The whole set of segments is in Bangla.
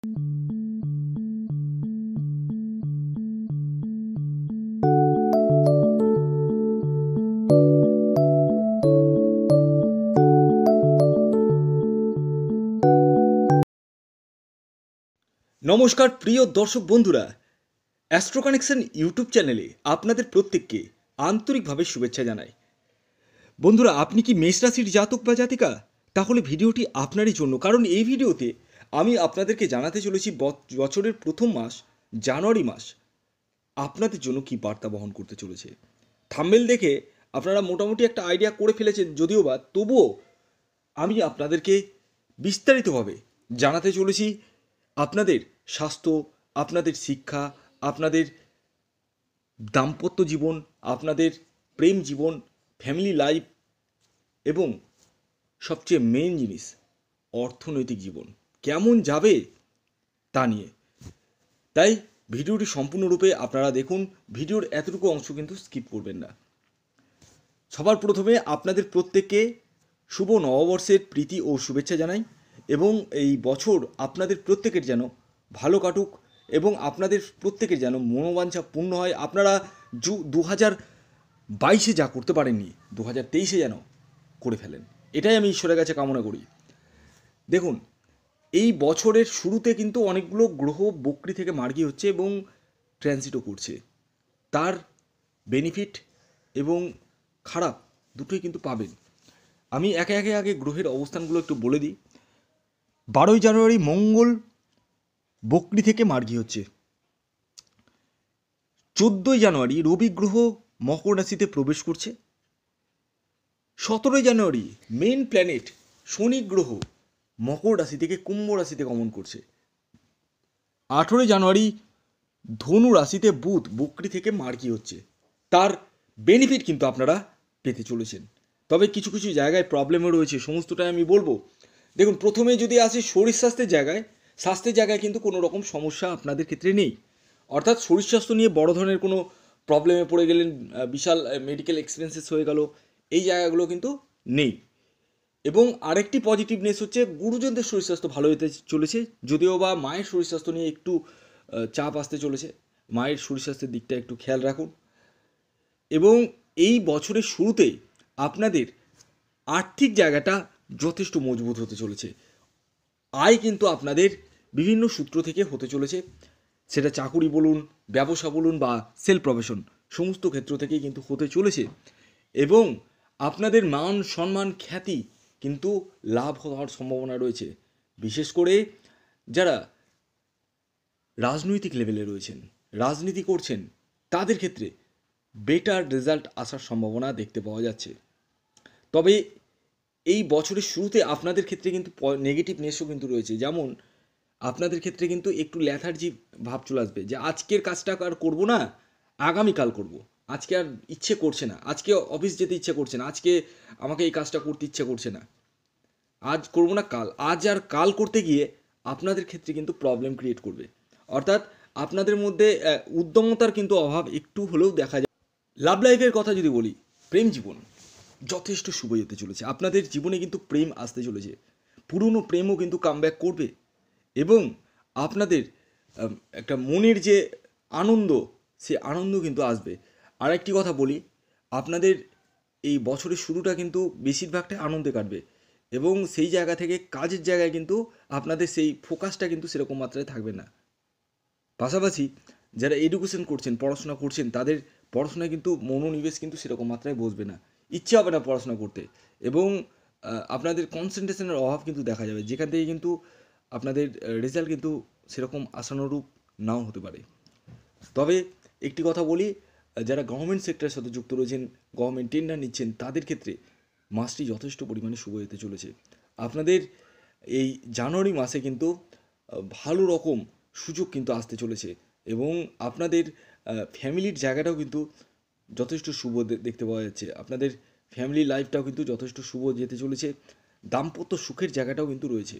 নমস্কার প্রিয় দর্শক বন্ধুরা অ্যাস্ট্রো কানেকশন ইউটিউব চ্যানেলে আপনাদের প্রত্যেককে আন্তরিকভাবে শুভেচ্ছা জানাই বন্ধুরা আপনি কি মেষ রাশির জাতক বা জাতিকা তাহলে ভিডিওটি আপনারই জন্য কারণ এই ভিডিওতে আমি আপনাদেরকে জানাতে চলেছি বছরের প্রথম মাস জানুয়ারি মাস আপনাদের জন্য কি বার্তা বহন করতে চলেছে থাম্বেল দেখে আপনারা মোটামুটি একটা আইডিয়া করে ফেলেছেন যদিও বা তবুও আমি আপনাদেরকে বিস্তারিতভাবে জানাতে চলেছি আপনাদের স্বাস্থ্য আপনাদের শিক্ষা আপনাদের দাম্পত্য জীবন আপনাদের প্রেম জীবন ফ্যামিলি লাইফ এবং সবচেয়ে মেন জিনিস অর্থনৈতিক জীবন কেমন যাবে তা নিয়ে তাই ভিডিওটি সম্পূর্ণরূপে আপনারা দেখুন ভিডিওর এতটুকু অংশ কিন্তু স্কিপ করবেন না সবার প্রথমে আপনাদের প্রত্যেককে শুভ নববর্ষের প্রীতি ও শুভেচ্ছা জানাই এবং এই বছর আপনাদের প্রত্যেকের যেন ভালো কাটুক এবং আপনাদের প্রত্যেকের যেন মনোবাঞ্ছা পূর্ণ হয় আপনারা জু দু হাজার বাইশে যা করতে পারেননি দু হাজার তেইশে যেন করে ফেলেন এটাই আমি ঈশ্বরের কাছে কামনা করি দেখুন এই বছরের শুরুতে কিন্তু অনেকগুলো গ্রহ বকরি থেকে মার্গি হচ্ছে এবং ট্রানজিটও করছে তার বেনিফিট এবং খারাপ দুটোই কিন্তু পাবেন আমি একে একে আগে গ্রহের অবস্থানগুলো একটু বলে দিই বারোই জানুয়ারি মঙ্গল বকরি থেকে মার্গি হচ্ছে চোদ্দোই জানুয়ারি রবি গ্রহ মকর রাশিতে প্রবেশ করছে সতেরোই জানুয়ারি মেন প্ল্যানেট শনি গ্রহ মকর রাশি থেকে কুম্ভ রাশিতে গমন করছে আঠেরোই জানুয়ারি ধনু রাশিতে বুধ বকরি থেকে মার্কি হচ্ছে তার বেনিফিট কিন্তু আপনারা পেতে চলেছেন তবে কিছু কিছু জায়গায় প্রবলেমও রয়েছে সমস্তটাই আমি বলবো দেখুন প্রথমে যদি আসি শরীর স্বাস্থ্যের জায়গায় স্বাস্থ্যের জায়গায় কিন্তু কোনো রকম সমস্যা আপনাদের ক্ষেত্রে নেই অর্থাৎ শরীর স্বাস্থ্য নিয়ে বড় ধরনের কোনো প্রবলেমে পড়ে গেলেন বিশাল মেডিকেল এক্সপেন্সেস হয়ে গেল এই জায়গাগুলো কিন্তু নেই এবং আরেকটি পজিটিভনেস হচ্ছে গুরুজনদের শরীর স্বাস্থ্য ভালো হতে চলেছে যদিও বা মায়ের শরীর স্বাস্থ্য নিয়ে একটু চাপ আসতে চলেছে মায়ের শরীর স্বাস্থ্যের দিকটা একটু খেয়াল রাখুন এবং এই বছরের শুরুতে আপনাদের আর্থিক জায়গাটা যথেষ্ট মজবুত হতে চলেছে আয় কিন্তু আপনাদের বিভিন্ন সূত্র থেকে হতে চলেছে সেটা চাকুরি বলুন ব্যবসা বলুন বা সেল প্রফেশন সমস্ত ক্ষেত্র থেকেই কিন্তু হতে চলেছে এবং আপনাদের মান সম্মান খ্যাতি কিন্তু লাভ হওয়ার সম্ভাবনা রয়েছে বিশেষ করে যারা রাজনৈতিক লেভেলে রয়েছেন রাজনীতি করছেন তাদের ক্ষেত্রে বেটার রেজাল্ট আসার সম্ভাবনা দেখতে পাওয়া যাচ্ছে তবে এই বছরের শুরুতে আপনাদের ক্ষেত্রে কিন্তু নেগেটিভ নেশও কিন্তু রয়েছে যেমন আপনাদের ক্ষেত্রে কিন্তু একটু ল্যাথার্জি ভাব চলে আসবে যে আজকের কাজটা আর করবো না আগামীকাল করবো আজকে আর ইচ্ছে করছে না আজকে অফিস যেতে ইচ্ছে করছে না আজকে আমাকে এই কাজটা করতে ইচ্ছে করছে না আজ করবো না কাল আজ আর কাল করতে গিয়ে আপনাদের ক্ষেত্রে কিন্তু প্রবলেম ক্রিয়েট করবে অর্থাৎ আপনাদের মধ্যে উদ্যমতার কিন্তু অভাব একটু হলেও দেখা যায় লাভ লাইফের কথা যদি বলি প্রেম জীবন যথেষ্ট শুভ যেতে চলেছে আপনাদের জীবনে কিন্তু প্রেম আসতে চলেছে পুরনো প্রেমও কিন্তু কামব্যাক করবে এবং আপনাদের একটা মনের যে আনন্দ সে আনন্দ কিন্তু আসবে আর একটি কথা বলি আপনাদের এই বছরের শুরুটা কিন্তু বেশিরভাগটাই আনন্দে কাটবে এবং সেই জায়গা থেকে কাজের জায়গায় কিন্তু আপনাদের সেই ফোকাসটা কিন্তু সেরকম মাত্রায় থাকবে না পাশাপাশি যারা এডুকেশন করছেন পড়াশোনা করছেন তাদের পড়াশোনায় কিন্তু মনোনিবেশ কিন্তু সেরকম মাত্রায় বসবে না ইচ্ছে হবে না পড়াশোনা করতে এবং আপনাদের কনসেন্ট্রেশনের অভাব কিন্তু দেখা যাবে যেখান থেকে কিন্তু আপনাদের রেজাল্ট কিন্তু সেরকম আশানুরূপ নাও হতে পারে তবে একটি কথা বলি যারা গভর্নমেন্ট সেক্টরের সাথে যুক্ত রয়েছেন গভর্নমেন্ট টেন্ডার নিচ্ছেন তাদের ক্ষেত্রে মাসটি যথেষ্ট পরিমাণে শুভ হতে চলেছে আপনাদের এই জানুয়ারি মাসে কিন্তু ভালো রকম সুযোগ কিন্তু আসতে চলেছে এবং আপনাদের ফ্যামিলির জায়গাটাও কিন্তু যথেষ্ট শুভ দেখতে পাওয়া যাচ্ছে আপনাদের ফ্যামিলি লাইফটাও কিন্তু যথেষ্ট শুভ যেতে চলেছে দাম্পত্য সুখের জায়গাটাও কিন্তু রয়েছে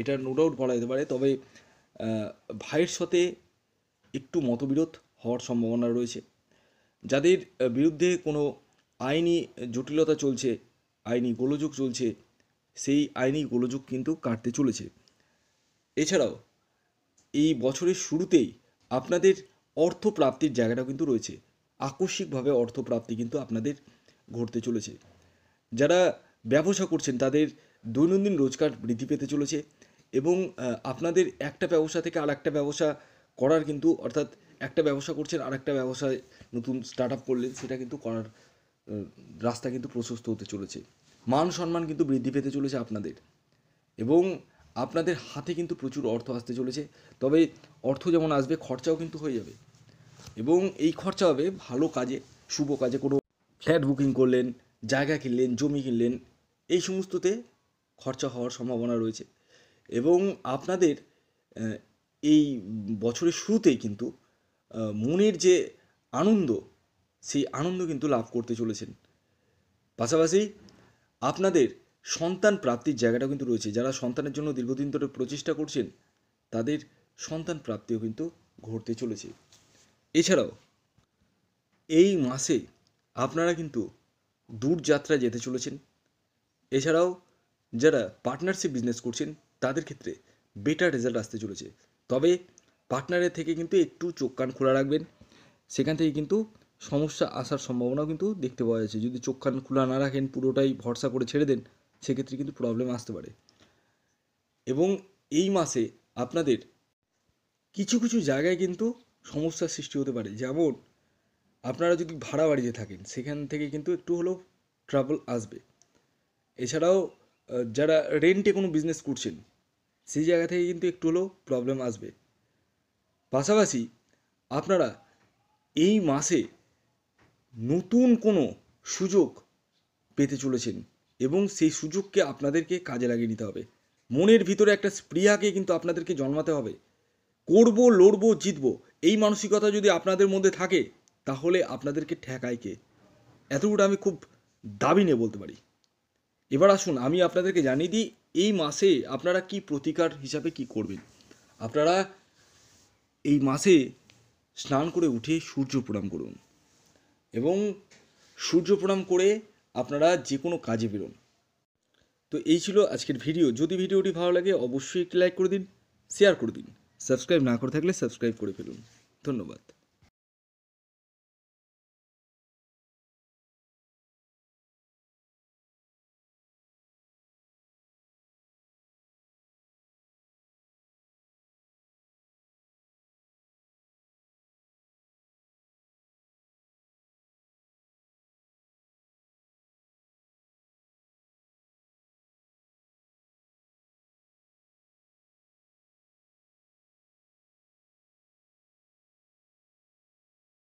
এটা নো ডাউট বলা যেতে পারে তবে ভাইয়ের সাথে একটু মতবিরোধ হওয়ার সম্ভাবনা রয়েছে যাদের বিরুদ্ধে কোনো আইনি জটিলতা চলছে আইনি গোলযোগ চলছে সেই আইনি গোলযোগ কিন্তু কাটতে চলেছে এছাড়াও এই বছরের শুরুতেই আপনাদের অর্থ প্রাপ্তির জায়গাটা কিন্তু রয়েছে আকস্মিকভাবে অর্থপ্রাপ্তি কিন্তু আপনাদের ঘটতে চলেছে যারা ব্যবসা করছেন তাদের দৈনন্দিন রোজগার বৃদ্ধি পেতে চলেছে এবং আপনাদের একটা ব্যবসা থেকে আর একটা ব্যবসা করার কিন্তু অর্থাৎ একটা ব্যবসা করছেন আর একটা ব্যবসায় নতুন স্টার্ট আপ করলেন সেটা কিন্তু করার রাস্তা কিন্তু প্রশস্ত হতে চলেছে মান সম্মান কিন্তু বৃদ্ধি পেতে চলেছে আপনাদের এবং আপনাদের হাতে কিন্তু প্রচুর অর্থ আসতে চলেছে তবে অর্থ যেমন আসবে খরচাও কিন্তু হয়ে যাবে এবং এই খরচা হবে ভালো কাজে শুভ কাজে কোনো ফ্ল্যাট বুকিং করলেন জায়গা কিনলেন জমি কিনলেন এই সমস্ততে খরচা হওয়ার সম্ভাবনা রয়েছে এবং আপনাদের এই বছরের শুরুতেই কিন্তু মনের যে আনন্দ সেই আনন্দ কিন্তু লাভ করতে চলেছেন পাশাপাশি আপনাদের সন্তান প্রাপ্তির জায়গাটা কিন্তু রয়েছে যারা সন্তানের জন্য দীর্ঘদিন ধরে প্রচেষ্টা করছেন তাদের সন্তান প্রাপ্তিও কিন্তু ঘটতে চলেছে এছাড়াও এই মাসে আপনারা কিন্তু দূর যাত্রা যেতে চলেছেন এছাড়াও যারা পার্টনারশিপ বিজনেস করছেন তাদের ক্ষেত্রে বেটার রেজাল্ট আসতে চলেছে তবে পার্টনারের থেকে কিন্তু একটু চোখ কান খোলা রাখবেন সেখান থেকে কিন্তু সমস্যা আসার সম্ভাবনাও কিন্তু দেখতে পাওয়া যাচ্ছে যদি চোখ কান খোলা না রাখেন পুরোটাই ভরসা করে ছেড়ে দেন সেক্ষেত্রে কিন্তু প্রবলেম আসতে পারে এবং এই মাসে আপনাদের কিছু কিছু জায়গায় কিন্তু সমস্যার সৃষ্টি হতে পারে যেমন আপনারা যদি ভাড়া বাড়িতে থাকেন সেখান থেকে কিন্তু একটু হলেও ট্রাভেল আসবে এছাড়াও যারা রেন্টে কোনো বিজনেস করছেন সেই জায়গা থেকে কিন্তু একটু হলেও প্রবলেম আসবে পাশাপাশি আপনারা এই মাসে নতুন কোনো সুযোগ পেতে চলেছেন এবং সেই সুযোগকে আপনাদেরকে কাজে লাগিয়ে নিতে হবে মনের ভিতরে একটা স্প্রিয়াকে কিন্তু আপনাদেরকে জন্মাতে হবে করব লড়বো জিতবো এই মানসিকতা যদি আপনাদের মধ্যে থাকে তাহলে আপনাদেরকে ঠেকায় কে এতটুকু আমি খুব দাবি নিয়ে বলতে পারি এবার আসুন আমি আপনাদেরকে জানিয়ে দিই এই মাসে আপনারা কি প্রতিকার হিসাবে কি করবেন আপনারা এই মাসে স্নান করে উঠে সূর্য প্রণাম করুন এবং সূর্য প্রণাম করে আপনারা যে কোনো কাজে বেরোন তো এই ছিল আজকের ভিডিও যদি ভিডিওটি ভালো লাগে অবশ্যই একটি লাইক করে দিন শেয়ার করে দিন সাবস্ক্রাইব না করে থাকলে সাবস্ক্রাইব করে ফেলুন ধন্যবাদ